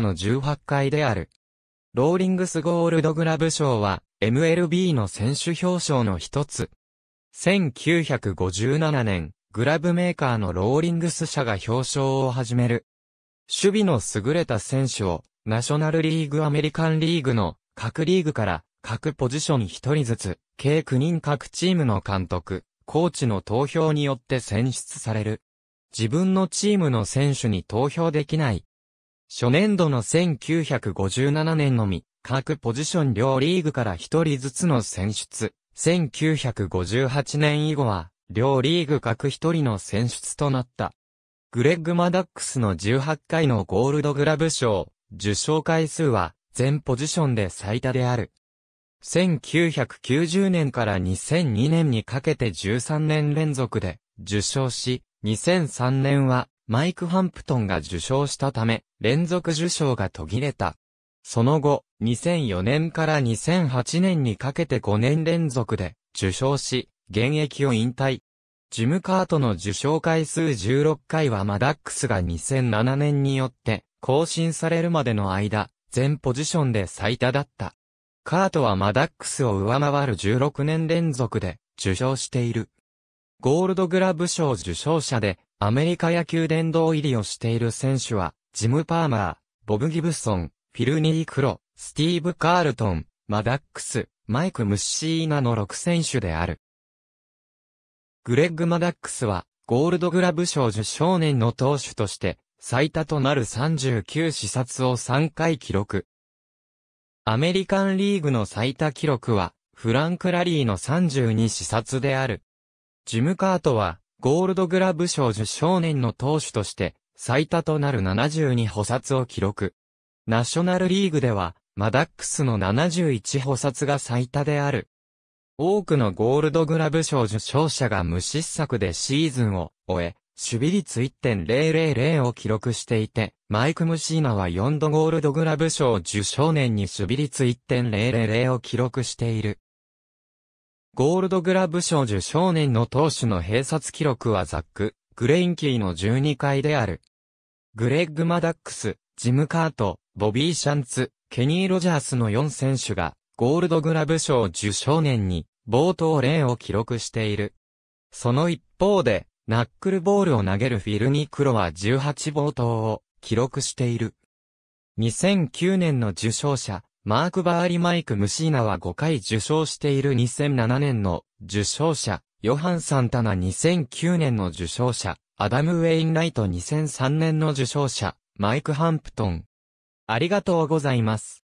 の18回である。ローリングスゴールドグラブ賞は MLB の選手表彰の一つ。1957年、グラブメーカーのローリングス社が表彰を始める。守備の優れた選手を、ナショナルリーグアメリカンリーグの各リーグから各ポジション1人ずつ、計9人各チームの監督、コーチの投票によって選出される。自分のチームの選手に投票できない初年度の1957年のみ、各ポジション両リーグから一人ずつの選出。1958年以後は、両リーグ各一人の選出となった。グレッグ・マダックスの18回のゴールドグラブ賞、受賞回数は、全ポジションで最多である。1990年から2002年にかけて13年連続で受賞し、2003年はマイク・ハンプトンが受賞したため、連続受賞が途切れた。その後、2004年から2008年にかけて5年連続で受賞し、現役を引退。ジム・カートの受賞回数16回はマダックスが2007年によって更新されるまでの間、全ポジションで最多だった。カートはマダックスを上回る16年連続で受賞している。ゴールドグラブ賞受賞者で、アメリカ野球殿堂入りをしている選手は、ジム・パーマー、ボブ・ギブソン、フィル・ニー・クロ、スティーブ・カールトン、マダックス、マイク・ムッシーナの6選手である。グレッグ・マダックスは、ゴールドグラブ賞受賞年の投手として、最多となる39視察を3回記録。アメリカンリーグの最多記録は、フランク・ラリーの32視察である。ジム・カートは、ゴールドグラブ賞受賞年の投手として、最多となる72補殺を記録。ナショナルリーグでは、マダックスの71補殺が最多である。多くのゴールドグラブ賞受賞者が無失策でシーズンを終え、守備率1.000を記録していて、マイク・ムシーナは4度ゴールドグラブ賞受賞年に守備率1.000を記録している。ゴールドグラブ賞受賞年の投手の併殺記録はザック、グレインキーの12回である。グレッグ・マダックス、ジム・カート、ボビー・シャンツ、ケニー・ロジャースの4選手が、ゴールドグラブ賞受賞年に、冒頭例を記録している。その一方で、ナックルボールを投げるフィルニクロは18冒頭を記録している。2009年の受賞者、マーク・バーリ・マイク・ムシーナは5回受賞している2007年の受賞者、ヨハン・サンタナ2009年の受賞者、アダム・ウェインライト2003年の受賞者、マイク・ハンプトン。ありがとうございます。